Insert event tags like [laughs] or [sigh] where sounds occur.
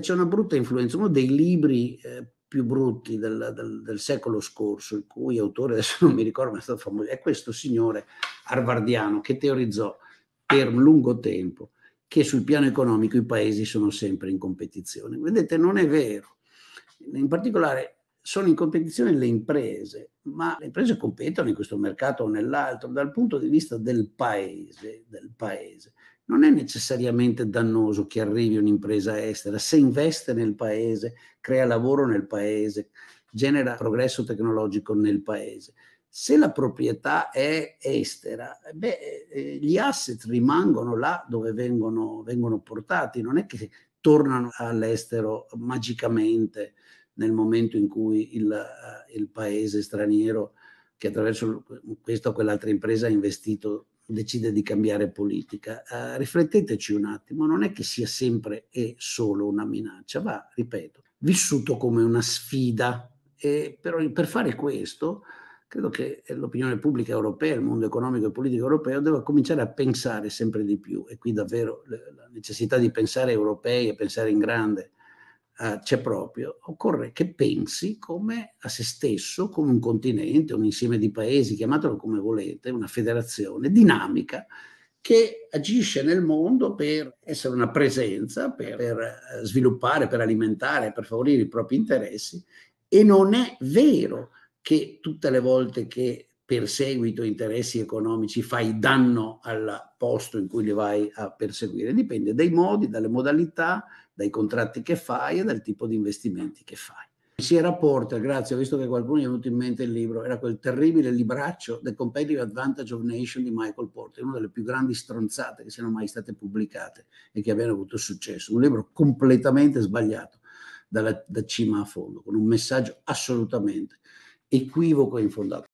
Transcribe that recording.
c'è una brutta influenza. Uno dei libri eh, più brutti del, del, del, secolo scorso, il cui autore [laughs] adesso non mi ricordo, ma è stato famoso, è questo signore Harvardiano che teorizzò per lungo tempo che sul piano economico i paesi sono sempre in competizione. Vedete, non è vero. In particolare sono in competizione le imprese, ma le imprese competono in questo mercato o nell'altro dal punto di vista del paese, del paese non è necessariamente dannoso che arrivi un'impresa estera, se investe nel paese, crea lavoro nel paese, genera progresso tecnologico nel paese. Se la proprietà è estera, beh, eh, eh, gli asset rimangono là dove vengono, vengono portati, non è che tornano all'estero magicamente nel momento in cui il, eh, il paese straniero che attraverso questa o quell'altra impresa ha investito decide di cambiare politica. Eh, rifletteteci un attimo, non è che sia sempre e solo una minaccia, va, ripeto, vissuto come una sfida. E per, per fare questo, credo che l'opinione pubblica europea, il mondo economico e politico europeo debba cominciare a pensare sempre di più e qui davvero la necessità di pensare europei e pensare in grande Ah, c'è proprio, occorre che pensi come a se stesso, come un continente, un insieme di paesi, chiamatelo come volete, una federazione dinamica che agisce nel mondo per essere una presenza, per, per eh, sviluppare, per alimentare, per favorire i propri interessi e non è vero che tutte le volte che perseguito interessi economici, fai danno al posto in cui li vai a perseguire. Dipende dai modi, dalle modalità, dai contratti che fai e dal tipo di investimenti che fai. Si era Porter, grazie, ho visto che qualcuno gli è venuto in mente il libro, era quel terribile libraccio The Competitive Advantage of Nation di Michael Porter, una delle più grandi stronzate che siano mai state pubblicate e che abbiano avuto successo. Un libro completamente sbagliato dalla, da cima a fondo, con un messaggio assolutamente equivoco e infondato.